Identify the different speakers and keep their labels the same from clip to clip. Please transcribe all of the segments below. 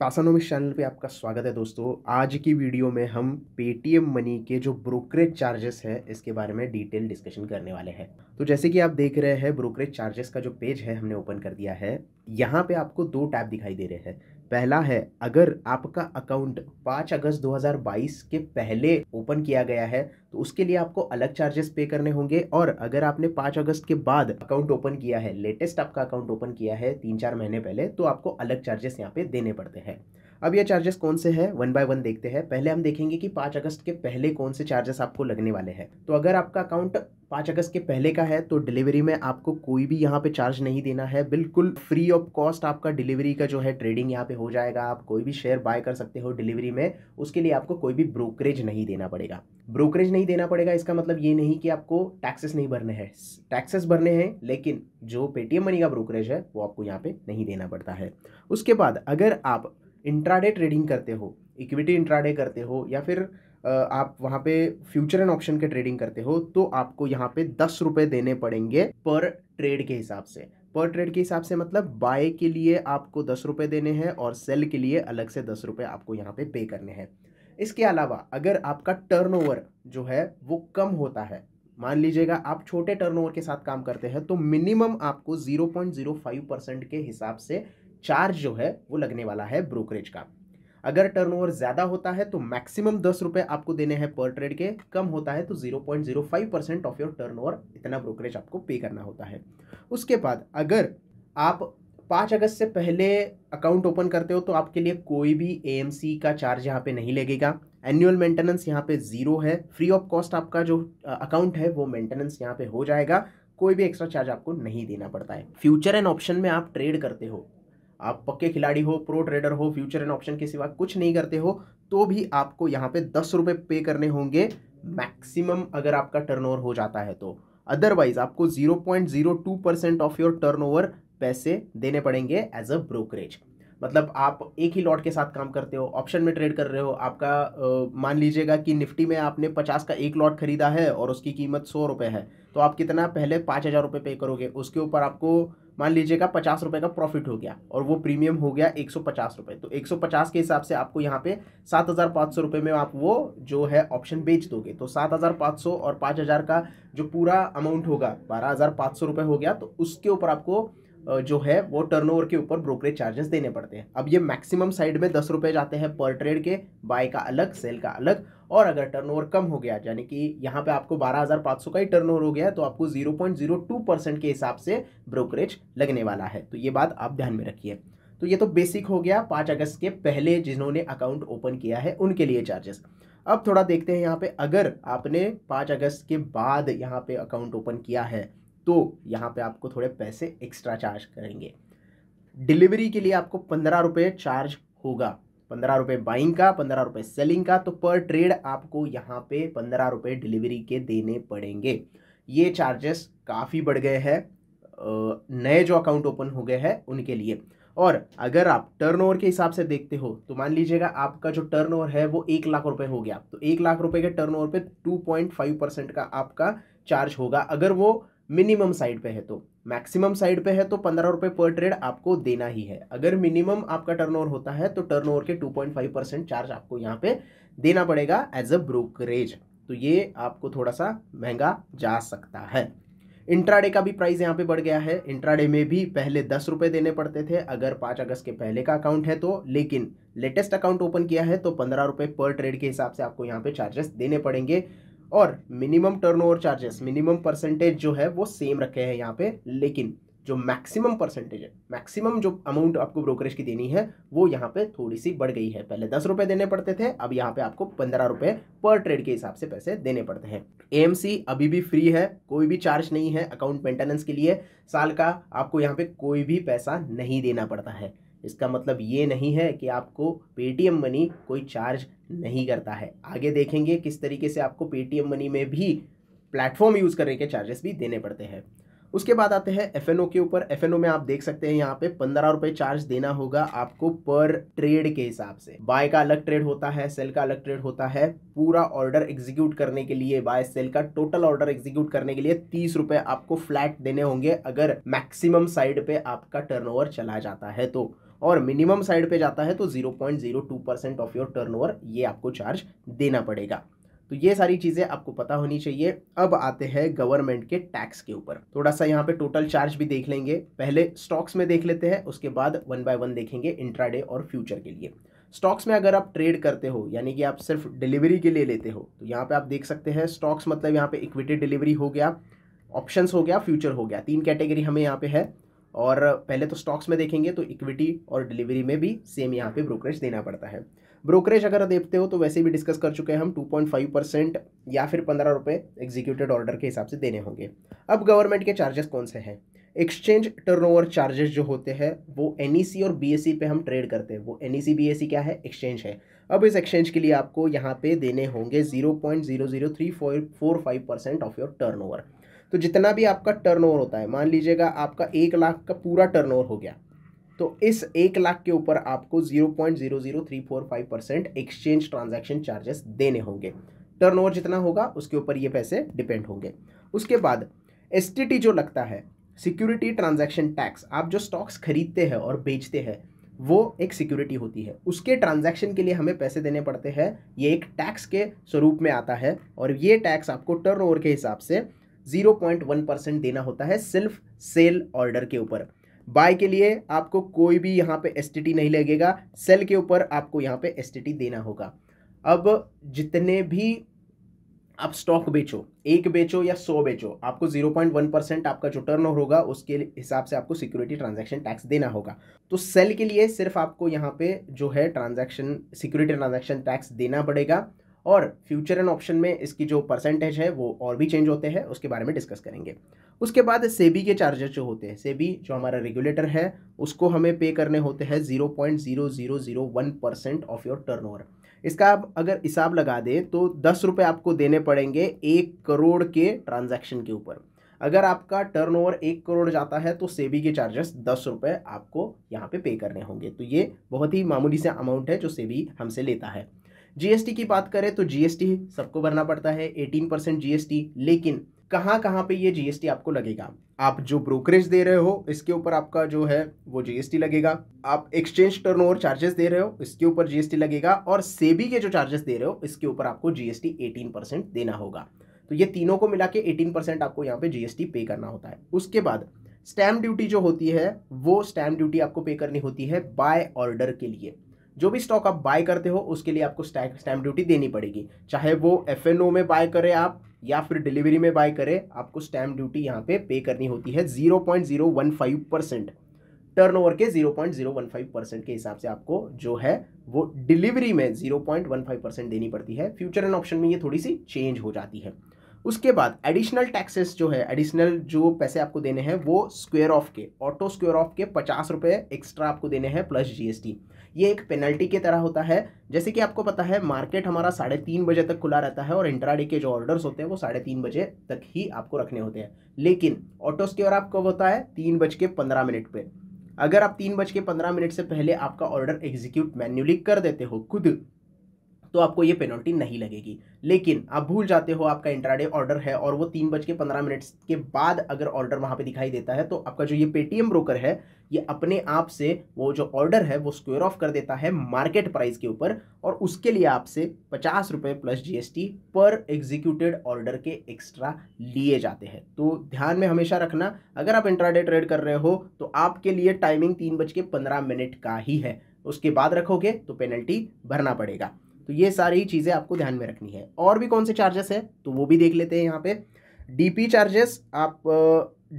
Speaker 1: पासानोमिक्स channel पे आपका स्वागत है दोस्तों आज की वीडियो में हम पेटीएम मनी के जो ब्रोकरेज चार्जेस है इसके बारे में डिटेल डिस्कशन करने वाले हैं तो जैसे कि आप देख रहे हैं ब्रोकरेज चार्जेस का जो पेज है हमने ओपन कर दिया है यहाँ पे आपको दो टैब दिखाई दे रहे हैं पहला है अगर आपका अकाउंट 5 अगस्त 2022 के पहले ओपन किया गया है तो उसके लिए आपको अलग चार्जेस पे करने होंगे और अगर आपने 5 अगस्त के बाद अकाउंट ओपन किया है लेटेस्ट आपका अकाउंट ओपन किया है तीन चार महीने पहले तो आपको अलग चार्जेस यहाँ पे देने पड़ते हैं अब ये चार्जेस कौन से हैं वन बाय वन देखते हैं पहले हम देखेंगे कि पाँच अगस्त के पहले कौन से चार्जेस आपको लगने वाले हैं तो अगर आपका अकाउंट पाँच अगस्त के पहले का है तो डिलीवरी में आपको कोई भी यहाँ पे चार्ज नहीं देना है बिल्कुल फ्री ऑफ कॉस्ट आपका डिलीवरी का जो है ट्रेडिंग यहाँ पे हो जाएगा आप कोई भी शेयर बाय कर सकते हो डिलीवरी में उसके लिए आपको कोई भी ब्रोकरेज नहीं देना पड़ेगा ब्रोकरेज नहीं देना पड़ेगा इसका मतलब ये नहीं कि आपको टैक्सेस नहीं भरने हैं टैक्सेस भरने हैं लेकिन जो पेटीएम मनी का ब्रोकरेज है वो आपको यहाँ पे नहीं देना पड़ता है उसके बाद अगर आप इंट्राडे ट्रेडिंग करते हो इक्विटी इंट्राडे करते हो या फिर आप वहाँ पे फ्यूचर एंड ऑप्शन के ट्रेडिंग करते हो तो आपको यहाँ पे दस रुपये देने पड़ेंगे पर ट्रेड के हिसाब से पर ट्रेड के हिसाब से मतलब बाय के लिए आपको दस रुपये देने हैं और सेल के लिए अलग से दस रुपये आपको यहाँ पे पे करने हैं इसके अलावा अगर आपका टर्नओवर जो है वो कम होता है मान लीजिएगा आप छोटे टर्नओवर के साथ काम करते हैं तो मिनिमम आपको 0.05 परसेंट के हिसाब से चार्ज जो है वो लगने वाला है ब्रोकरेज का अगर टर्नओवर ज़्यादा होता है तो मैक्सिमम दस रुपये आपको देने हैं पर ट्रेड के कम होता है तो zero point zero five percent of your turnover इतना ब्रोकरेज आपको पे करना होता है उसके बाद अगर आप पाँच अगस्त से पहले अकाउंट ओपन करते हो तो आपके लिए कोई भी ए का चार्ज यहाँ पे नहीं लगेगा एनुअल मेंटेनेंस यहाँ पे ज़ीरो है फ्री ऑफ कॉस्ट आपका जो अकाउंट है वो मेंटेनेंस यहाँ पे हो जाएगा कोई भी एक्स्ट्रा चार्ज आपको नहीं देना पड़ता है फ्यूचर एंड ऑप्शन में आप ट्रेड करते हो आप पक्के खिलाड़ी हो प्रो ट्रेडर हो फ्यूचर एंड ऑप्शन के सिवा कुछ नहीं करते हो तो भी आपको यहाँ पे दस रुपये पे करने होंगे मैक्सिमम अगर आपका टर्नओवर हो जाता है तो अदरवाइज आपको zero point zero two percent of your turnover पैसे देने पड़ेंगे एज अ ब्रोकरेज मतलब आप एक ही लॉट के साथ काम करते हो ऑप्शन में ट्रेड कर रहे हो आपका आ, मान लीजिएगा कि निफ्टी में आपने पचास का एक लॉट खरीदा है और उसकी कीमत सौ रुपये है तो आप कितना पहले पाँच हज़ार रुपये पे करोगे उसके ऊपर आपको मान लीजिएगा पचास रुपये का प्रॉफिट हो गया और वो प्रीमियम हो गया एक सौ पचास रुपये तो एक सौ पचास के हिसाब से आपको यहाँ पे सात हज़ार पाँच सौ रुपये में आप वो जो है ऑप्शन बेच दोगे तो सात हज़ार पाँच सौ और पाँच हज़ार का जो पूरा अमाउंट होगा बारह हज़ार पाँच सौ रुपये हो गया तो उसके ऊपर आपको जो है वो टर्नओवर के ऊपर ब्रोकरेज चार्जेस देने पड़ते हैं अब ये मैक्सिमम साइड में दस रुपये जाते हैं पर ट्रेड के बाय का अलग सेल का अलग और अगर टर्नओवर कम हो गया यानी कि यहाँ पे आपको 12,500 का ही टर्नओवर हो गया तो आपको 0.02 परसेंट के हिसाब से ब्रोकरेज लगने वाला है तो ये बात आप ध्यान में रखिए तो ये तो बेसिक हो गया पाँच अगस्त के पहले जिन्होंने अकाउंट ओपन किया है उनके लिए चार्जेस अब थोड़ा देखते हैं यहाँ पे अगर आपने पाँच अगस्त के बाद यहाँ पे अकाउंट ओपन किया है तो यहाँ पे आपको थोड़े पैसे एक्स्ट्रा चार्ज करेंगे डिलीवरी के लिए आपको पंद्रह रुपये चार्ज होगा पंद्रह रुपये बाइंग का पंद्रह रुपये सेलिंग का तो पर ट्रेड आपको यहाँ पे पंद्रह रुपये डिलीवरी के देने पड़ेंगे ये चार्जेस काफ़ी बढ़ गए हैं नए जो अकाउंट ओपन हो गए हैं उनके लिए और अगर आप टर्नओवर के हिसाब से देखते हो तो मान लीजिएगा आपका जो टर्नओवर है वो एक लाख रुपए हो गया तो एक लाख रुपए के टर्नओवर पे फाइव परसेंट का आपका चार्ज होगा अगर वो मिनिमम साइड पे है तो मैक्सिमम साइड पे है तो पंद्रह रुपये पर ट्रेड आपको देना ही है अगर मिनिमम आपका टर्नओवर होता है तो टर्नओवर के 2.5 परसेंट चार्ज आपको यहाँ पे देना पड़ेगा एज अ ब्रोकरेज तो ये आपको थोड़ा सा महंगा जा सकता है इंट्राडे का भी प्राइस यहाँ पे बढ़ गया है इंट्राडे में भी पहले दस रुपये देने पड़ते थे अगर पाँच अगस्त के पहले का अकाउंट है तो लेकिन लेटेस्ट अकाउंट ओपन किया है तो पंद्रह रुपये पर ट्रेड के हिसाब से आपको यहाँ पे चार्जेस देने पड़ेंगे और minimum turnover charges minimum percentage जो है वो सेम रखे हैं यहाँ पे लेकिन जो मैक्सिमम परसेंटेज है मैक्सिमम जो अमाउंट आपको ब्रोकरेज की देनी है वो यहाँ पे थोड़ी सी बढ़ गई है पहले दस रुपये देने पड़ते थे अब यहाँ पे आपको पंद्रह रुपये पर ट्रेड के हिसाब से पैसे देने पड़ते हैं एएमसी अभी भी फ्री है कोई भी चार्ज नहीं है अकाउंट मेंटेनेंस के लिए साल का आपको यहाँ पे कोई भी पैसा नहीं देना पड़ता है इसका मतलब ये नहीं है कि आपको पेटीएम मनी कोई चार्ज नहीं करता है आगे देखेंगे किस तरीके से आपको पेटीएम मनी में भी प्लेटफॉर्म यूज़ करने के चार्जेस भी देने पड़ते हैं उसके बाद आते हैं एफ के ऊपर एफ में आप देख सकते हैं यहाँ पे पंद्रह रुपये चार्ज देना होगा आपको पर ट्रेड के हिसाब से बाय का अलग ट्रेड होता है सेल का अलग ट्रेड होता है पूरा ऑर्डर एग्जीक्यूट करने के लिए बाय सेल का टोटल ऑर्डर एग्जीक्यूट करने के लिए तीस रुपये आपको फ्लैट देने होंगे अगर मैक्सिमम साइड पे आपका टर्न चला जाता है तो और मिनिमम साइड पे जाता है तो 0.02 परसेंट ऑफ योर टर्नओवर ये आपको चार्ज देना पड़ेगा तो ये सारी चीज़ें आपको पता होनी चाहिए अब आते हैं गवर्नमेंट के टैक्स के ऊपर थोड़ा सा यहाँ पे टोटल चार्ज भी देख लेंगे पहले स्टॉक्स में देख लेते हैं उसके बाद वन बाय वन देखेंगे इंट्राडे और फ्यूचर के लिए स्टॉक्स में अगर आप ट्रेड करते हो यानी कि आप सिर्फ डिलीवरी के लिए लेते हो तो यहाँ पे आप देख सकते हैं स्टॉक्स मतलब यहाँ पे इक्विटी डिलीवरी हो गया ऑप्शंस हो गया फ्यूचर हो गया तीन कैटेगरी हमें यहाँ पे है और पहले तो स्टॉक्स में देखेंगे तो इक्विटी और डिलीवरी में भी सेम यहाँ पे ब्रोकरेज देना पड़ता है ब्रोकरेज अगर देखते हो तो वैसे भी डिस्कस कर चुके हैं हम 2.5 परसेंट या फिर पंद्रह रुपये एग्जीक्यूटेड ऑर्डर के हिसाब से देने होंगे अब गवर्नमेंट के चार्जेस कौन से हैं एक्सचेंज टर्नओवर चार्जेस जो होते हैं वो एन e और बी e पे हम ट्रेड करते हैं वो एन ई e क्या है एक्सचेंज है अब इस एक्सचेंज के लिए आपको यहाँ पे देने होंगे zero point zero zero three four four five percent of your turnover तो जितना भी आपका टर्नओवर होता है मान लीजिएगा आपका एक लाख का पूरा टर्नओवर हो गया तो इस एक लाख के ऊपर आपको zero point zero zero three four five percent exchange transaction charges देने होंगे टर्नओवर जितना होगा उसके ऊपर ये पैसे डिपेंड होंगे उसके बाद एस जो लगता है सिक्योरिटी ट्रांजैक्शन टैक्स आप जो स्टॉक्स खरीदते हैं और बेचते हैं वो एक सिक्योरिटी होती है उसके ट्रांजैक्शन के लिए हमें पैसे देने पड़ते हैं ये एक टैक्स के स्वरूप में आता है और ये टैक्स आपको टर्नओवर के हिसाब से जीरो पॉइंट वन परसेंट देना होता है सिर्फ सेल ऑर्डर के ऊपर बाय के लिए आपको कोई भी यहाँ पे एस नहीं लगेगा सेल के ऊपर आपको यहाँ पे एस देना होगा अब जितने भी आप स्टॉक बेचो एक बेचो या सौ बेचो आपको जीरो पॉइंट वन परसेंट आपका जो टर्न होगा उसके हिसाब से आपको सिक्योरिटी ट्रांजैक्शन टैक्स देना होगा तो सेल के लिए सिर्फ आपको यहाँ पे जो है ट्रांजैक्शन सिक्योरिटी ट्रांजैक्शन टैक्स देना पड़ेगा और फ्यूचर एंड ऑप्शन में इसकी जो परसेंटेज है वो और भी चेंज होते हैं उसके बारे में डिस्कस करेंगे उसके बाद सेबी के चार्जेस जो होते हैं सेबी जो हमारा रेगुलेटर है उसको हमें पे करने होते हैं zero point zero zero zero one percent of your turn इसका आप अगर हिसाब लगा दें तो दस रुपये आपको देने पड़ेंगे एक करोड़ के ट्रांजेक्शन के ऊपर अगर आपका ओवर एक करोड़ जाता है तो सेबी के चार्जेस दस रुपये आपको यहाँ पे पे करने होंगे तो ये बहुत ही मामूली सा अमाउंट है जो सेबी हमसे लेता है जीएसटी की बात करें तो जीएसटी सबको भरना पड़ता है 18 परसेंट जीएसटी लेकिन कहाँ कहाँ पे ये जीएसटी आपको लगेगा आप जो ब्रोकरेज दे रहे हो इसके ऊपर आपका जो है वो जीएसटी लगेगा आप एक्सचेंज टर्नओवर चार्जेस दे रहे हो इसके ऊपर जीएसटी लगेगा और सेबी के जो चार्जेस दे रहे हो इसके ऊपर आपको जीएसटी 18 परसेंट देना होगा तो ये तीनों को मिला के एटीन परसेंट आपको यहाँ पे जीएसटी पे करना होता है उसके बाद स्टैम्प ड्यूटी जो होती है वो स्टैम्प ड्यूटी आपको पे करनी होती है बाय ऑर्डर के लिए जो भी स्टॉक आप बाय करते हो उसके लिए आपको स्टैम्प ड्यूटी देनी पड़ेगी चाहे वो एफ में बाय करें आप या फिर डिलीवरी में बाय करें आपको स्टैम्प ड्यूटी यहाँ पे पे करनी होती है zero point zero one five percent turnover के zero point zero one five percent के हिसाब से आपको जो है वो डिलीवरी में zero point one five percent देनी पड़ती है फ्यूचर एंड ऑप्शन में ये थोड़ी सी चेंज हो जाती है उसके बाद एडिशनल टैक्सेस जो है एडिशनल जो पैसे आपको देने हैं वो स्क्वेयर ऑफ के ऑटो स्क्वेयर ऑफ के पचास रुपये एक्स्ट्रा आपको देने हैं प्लस जीएसटी ये एक पेनल्टी की तरह होता है जैसे कि आपको पता है मार्केट हमारा साढ़े तीन बजे तक खुला रहता है और इंट्राडे के जो ऑर्डर्स होते हैं वो साढ़े तीन बजे तक ही आपको रखने होते हैं लेकिन ऑटो स्क्योर आप कब होता है तीन बज के पंद्रह मिनट पर अगर आप तीन बज के पंद्रह मिनट से पहले आपका ऑर्डर एग्जीक्यूट मैन्युअली कर देते हो खुद तो आपको ये पेनल्टी नहीं लगेगी लेकिन आप भूल जाते हो आपका इंट्राडे ऑर्डर है और वो तीन बज के पंद्रह मिनट्स के बाद अगर ऑर्डर वहाँ पे दिखाई देता है तो आपका जो ये पेटीएम ब्रोकर है ये अपने आप से वो जो ऑर्डर है वो स्क्वेयर ऑफ कर देता है मार्केट प्राइस के ऊपर और उसके लिए आपसे पचास रुपये प्लस जीएसटी पर एग्जीक्यूटेड ऑर्डर के एक्स्ट्रा लिए जाते हैं तो ध्यान में हमेशा रखना अगर आप इंट्राडे ट्रेड कर रहे हो तो आपके लिए टाइमिंग तीन बज के पंद्रह मिनट का ही है उसके बाद रखोगे तो पेनल्टी भरना पड़ेगा तो ये सारी चीज़ें आपको ध्यान में रखनी है और भी कौन से चार्जेस है तो वो भी देख लेते हैं यहाँ पे डीपी चार्जेस आप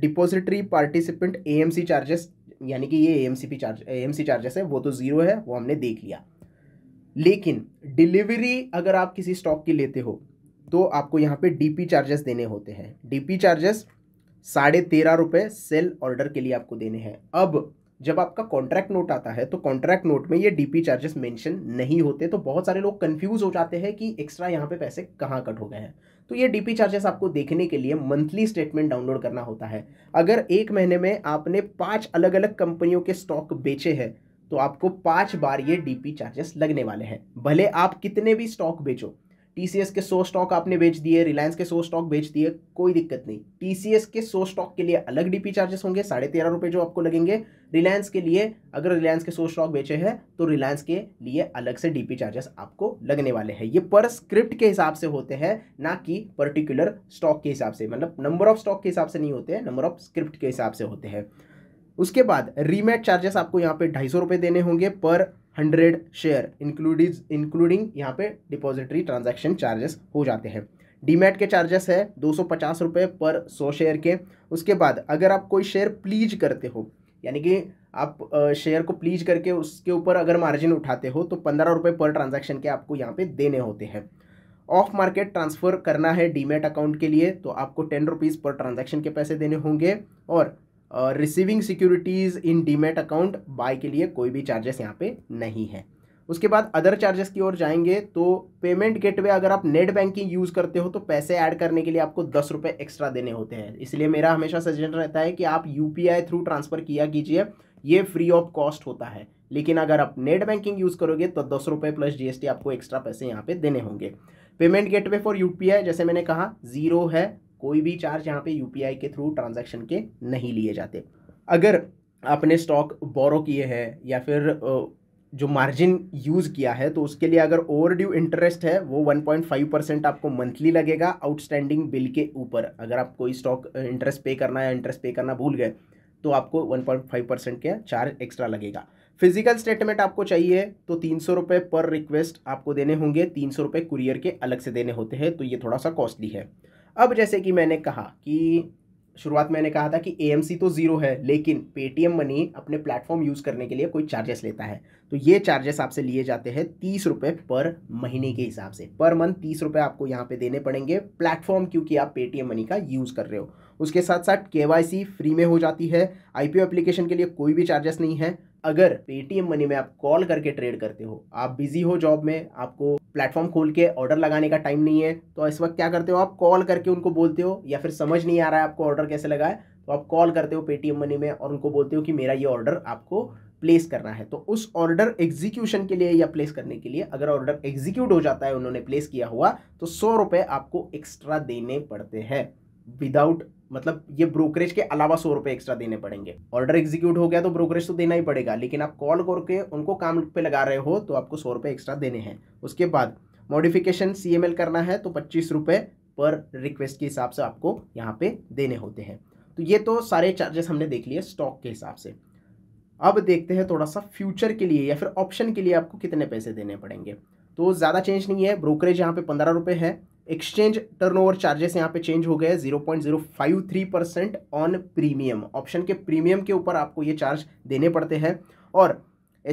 Speaker 1: डिपोजिटरी पार्टिसिपेंट एएमसी चार्जेस यानी कि ये AMC P charge AMC charges है वो तो ज़ीरो है वो हमने देख लिया लेकिन डिलीवरी अगर आप किसी स्टॉक की लेते हो तो आपको यहाँ पे डीपी चार्जेस देने होते हैं डीपी चार्जेस साढ़े तेरह रुपये सेल ऑर्डर के लिए आपको देने हैं अब जब आपका कॉन्ट्रैक्ट नोट आता है तो कॉन्ट्रैक्ट नोट में ये डीपी चार्जेस मेंशन नहीं होते तो बहुत सारे लोग कंफ्यूज हो जाते हैं कि एक्स्ट्रा यहाँ पे पैसे कहाँ कट हो गए हैं तो ये डीपी चार्जेस आपको देखने के लिए मंथली स्टेटमेंट डाउनलोड करना होता है अगर एक महीने में आपने पाँच अलग अलग कंपनियों के स्टॉक बेचे हैं तो आपको पाँच बार ये डीपी चार्जेस लगने वाले हैं भले आप कितने भी स्टॉक बेचो टीसीएस के सो स्टॉक आपने बेच दिए रिलायंस के सो स्टॉक बेच दिए कोई दिक्कत नहीं टीसीएस के सो स्टॉक के लिए अलग डीपी चार्जेस होंगे साढ़े तेरह रुपये जो आपको लगेंगे रिलायंस के लिए अगर रिलायंस के सो स्टॉक बेचे हैं तो रिलायंस के लिए अलग से डीपी चार्जेस आपको लगने वाले हैं ये पर स्क्रिप्ट के हिसाब से होते हैं ना कि पर्टिकुलर स्टॉक के हिसाब से मतलब नंबर ऑफ स्टॉक के हिसाब से नहीं होते हैं नंबर ऑफ स्क्रिप्ट के हिसाब से होते हैं उसके बाद रीमेट चार्जेस आपको यहाँ पे ढाई सौ रुपये देने होंगे पर हंड्रेड शेयर इंक्लूडिज इंक्लूडिंग यहाँ पे डिपॉजिटरी ट्रांजैक्शन चार्जेस हो जाते हैं डीमेट के चार्जेस है दो सौ पचास रुपये पर सौ शेयर के उसके बाद अगर आप कोई शेयर प्लीज करते हो यानी कि आप शेयर को प्लीज करके उसके ऊपर अगर मार्जिन उठाते हो तो पंद्रह रुपये पर ट्रांजैक्शन के आपको यहाँ पे देने होते हैं ऑफ मार्केट ट्रांसफ़र करना है डीमेट अकाउंट के लिए तो आपको टेन रुपीज़ पर ट्रांजैक्शन के पैसे देने होंगे और receiving securities in demat account buy के लिए कोई भी चार्जेस यहाँ पे नहीं है उसके बाद अदर चार्जेस की ओर जाएंगे तो पेमेंट गेटवे अगर आप नेट बैंकिंग यूज़ करते हो तो पैसे ऐड करने के लिए आपको दस रुपये एक्स्ट्रा देने होते हैं इसलिए मेरा हमेशा सजेशन रहता है कि आप यू थ्रू ट्रांसफ़र किया कीजिए ये फ्री ऑफ कॉस्ट होता है लेकिन अगर आप नेट बैंकिंग यूज़ करोगे तो दस रुपये प्लस जीएसटी आपको एक्स्ट्रा पैसे यहाँ पे देने होंगे पेमेंट गेटवे फॉर यूपीआई जैसे मैंने कहा जीरो है कोई भी चार्ज यहाँ पे यूपीआई के थ्रू ट्रांजेक्शन के नहीं लिए जाते अगर आपने स्टॉक बोरो किए हैं या फिर जो मार्जिन यूज़ किया है तो उसके लिए अगर ओवर ड्यू इंटरेस्ट है वो 1.5 परसेंट आपको मंथली लगेगा आउटस्टैंडिंग बिल के ऊपर अगर आप कोई स्टॉक इंटरेस्ट पे करना या इंटरेस्ट पे करना भूल गए तो आपको 1.5 परसेंट के चार्ज एक्स्ट्रा लगेगा फिजिकल स्टेटमेंट आपको चाहिए तो तीन सौ पर रिक्वेस्ट आपको देने होंगे तीन सौ रुपये कुरियर के अलग से देने होते हैं तो ये थोड़ा सा कॉस्टली है अब जैसे कि मैंने कहा कि शुरुआत मैंने कहा था कि ए तो ज़ीरो है लेकिन पेटीएम मनी अपने प्लेटफॉर्म यूज़ करने के लिए कोई चार्जेस लेता है तो ये चार्जेस आपसे लिए जाते हैं तीस रुपये पर महीने के हिसाब से पर मंथ तीस रुपये आपको यहाँ पे देने पड़ेंगे प्लेटफॉर्म क्योंकि आप पेटीएम मनी का यूज़ कर रहे हो उसके साथ साथ के फ्री में हो जाती है आई एप्लीकेशन के लिए कोई भी चार्जेस नहीं है अगर पेटीएम मनी में आप कॉल करके ट्रेड करते हो आप बिजी हो जॉब में आपको प्लेटफॉर्म खोल के ऑर्डर लगाने का टाइम नहीं है तो इस वक्त क्या करते हो आप कॉल करके उनको बोलते हो या फिर समझ नहीं आ रहा है आपको ऑर्डर कैसे लगा है तो आप कॉल करते हो पेटीएम मनी में और उनको बोलते हो कि मेरा ये ऑर्डर आपको प्लेस करना है तो उस ऑर्डर एग्जीक्यूशन के लिए या प्लेस करने के लिए अगर ऑर्डर एग्जीक्यूट हो जाता है उन्होंने प्लेस किया हुआ तो सौ रुपये आपको एक्स्ट्रा देने पड़ते हैं विदाउट मतलब ये ब्रोकरेज के अलावा सौ रुपये एक्स्ट्रा देने पड़ेंगे ऑर्डर एग्जीक्यूट हो गया तो ब्रोकरेज तो देना ही पड़ेगा लेकिन आप कॉल करके उनको काम पे लगा रहे हो तो आपको सौ रुपये एक्स्ट्रा देने हैं उसके बाद मॉडिफिकेशन सी करना है तो पच्चीस रुपये पर रिक्वेस्ट के हिसाब से आपको यहाँ पे देने होते हैं तो ये तो सारे चार्जेस हमने देख लिए स्टॉक के हिसाब से अब देखते हैं थोड़ा सा फ्यूचर के लिए या फिर ऑप्शन के लिए आपको कितने पैसे देने पड़ेंगे तो ज़्यादा चेंज नहीं है ब्रोकरेज यहाँ पे पंद्रह रुपये है एक्सचेंज टर्नओवर चार्जेस यहाँ पे चेंज हो गए zero point zero five three percent on premium option के प्रीमियम के ऊपर आपको ये चार्ज देने पड़ते हैं और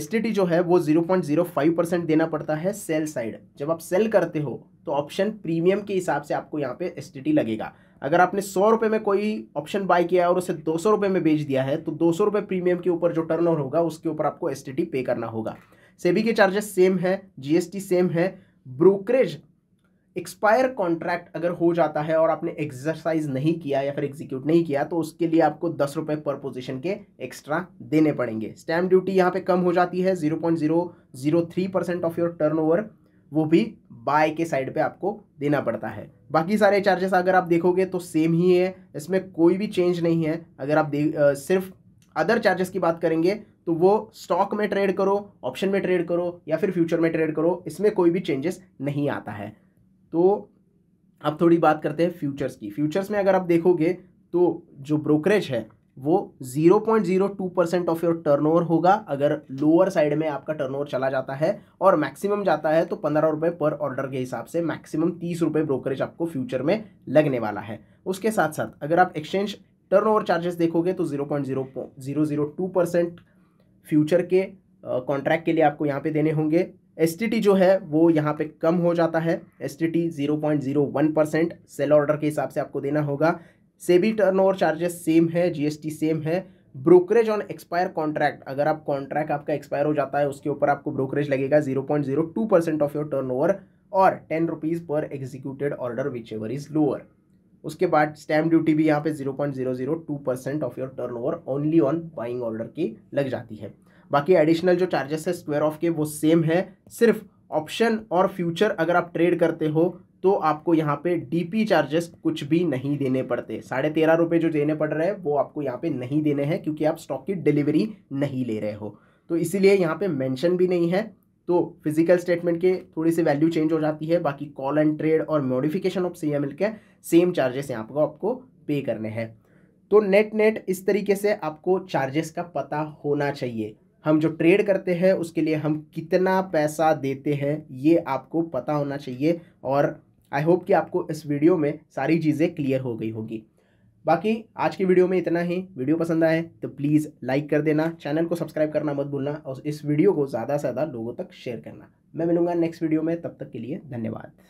Speaker 1: एस जो है वो zero point zero five percent देना पड़ता है सेल साइड जब आप सेल करते हो तो ऑप्शन प्रीमियम के हिसाब से आपको यहाँ पे एस लगेगा अगर आपने सौ रुपये में कोई ऑप्शन बाय किया और उसे दो सौ रुपये में बेच दिया है तो दो सौ रुपये प्रीमियम के ऊपर जो टर्न होगा उसके ऊपर आपको एस पे करना होगा सेबी के चार्जेस सेम है टी सेम है ब्रोकरेज एक्सपायर कॉन्ट्रैक्ट अगर हो जाता है और आपने एक्सरसाइज नहीं किया या फिर एग्जीक्यूट नहीं किया तो उसके लिए आपको दस रुपये पर पोजीशन के एक्स्ट्रा देने पड़ेंगे स्टैम्प ड्यूटी यहाँ पे कम हो जाती है zero point zero zero three percent of your turnover वो भी बाय के साइड पे आपको देना पड़ता है बाकी सारे चार्जेस अगर आप देखोगे तो सेम ही है इसमें कोई भी चेंज नहीं है अगर आप दे आ, सिर्फ अदर चार्जेस की बात करेंगे तो वो स्टॉक में ट्रेड करो ऑप्शन में ट्रेड करो या फिर फ्यूचर में ट्रेड करो इसमें कोई भी चेंजेस नहीं आता है तो अब थोड़ी बात करते हैं फ्यूचर्स की फ्यूचर्स में अगर आप देखोगे तो जो ब्रोकरेज है वो 0.02 परसेंट ऑफ योर टर्नओवर होगा अगर लोअर साइड में आपका टर्नओवर चला जाता है और मैक्सिमम जाता है तो पंद्रह रुपये पर ऑर्डर के हिसाब से मैक्सिमम तीस रुपये ब्रोकरेज आपको फ्यूचर में लगने वाला है उसके साथ साथ अगर आप एक्सचेंज टर्नओवर चार्जेस देखोगे तो zero point zero zero zero two percent future के कॉन्ट्रैक्ट के लिए आपको यहाँ पे देने होंगे एस जो है वो यहाँ पे कम हो जाता है S T T zero point zero one percent sell order के हिसाब से आपको देना होगा SEBI turnover charges same है जीएसटी सेम है ब्रोकरेज ऑन एक्सपायर कॉन्ट्रैक्ट अगर आप कॉन्ट्रैक्ट आपका एक्सपायर हो जाता है उसके ऊपर आपको ब्रोकरेज लगेगा zero point zero two percent of your turnover और टेन रुपीज़ पर executed order whichever is lower उसके बाद स्टैम्प ड्यूटी भी यहाँ पे zero point zero zero two percent of your turnover only on buying order की लग जाती है बाकी एडिशनल जो चार्जेस है स्क्वेयर ऑफ के वो सेम है सिर्फ ऑप्शन और फ्यूचर अगर आप ट्रेड करते हो तो आपको यहाँ पे डीपी चार्जेस कुछ भी नहीं देने पड़ते साढ़े तेरह रुपये जो देने पड़ रहे हैं वो आपको यहाँ पे नहीं देने हैं क्योंकि आप स्टॉक की डिलीवरी नहीं ले रहे हो तो इसीलिए यहाँ पे मेंशन भी नहीं है तो फिजिकल स्टेटमेंट के थोड़ी सी वैल्यू चेंज हो जाती है बाकी कॉल एंड ट्रेड और मॉडिफिकेशन ऑफ सी एम के सेम चार्जेस यहाँ पर आपको पे करने हैं तो नेट नेट इस तरीके से आपको चार्जेस का पता होना चाहिए हम जो ट्रेड करते हैं उसके लिए हम कितना पैसा देते हैं ये आपको पता होना चाहिए और आई होप कि आपको इस वीडियो में सारी चीज़ें क्लियर हो गई होगी बाकी आज की वीडियो में इतना ही वीडियो पसंद आए तो प्लीज़ लाइक कर देना चैनल को सब्सक्राइब करना मत भूलना और इस वीडियो को ज़्यादा से ज़्यादा लोगों तक शेयर करना मैं मिलूंगा नेक्स्ट वीडियो में तब तक के लिए धन्यवाद